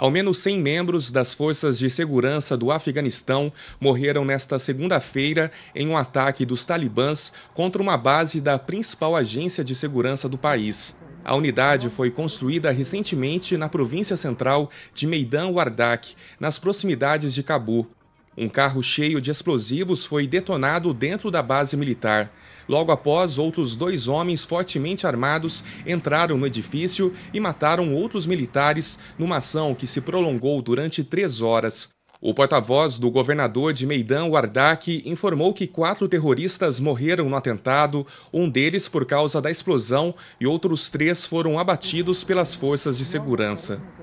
Ao menos 100 membros das forças de segurança do Afeganistão morreram nesta segunda-feira em um ataque dos talibãs contra uma base da principal agência de segurança do país. A unidade foi construída recentemente na província central de Meidan Wardak, nas proximidades de Cabul. Um carro cheio de explosivos foi detonado dentro da base militar. Logo após, outros dois homens fortemente armados entraram no edifício e mataram outros militares numa ação que se prolongou durante três horas. O porta-voz do governador de Meidan, Wardak, informou que quatro terroristas morreram no atentado, um deles por causa da explosão e outros três foram abatidos pelas forças de segurança.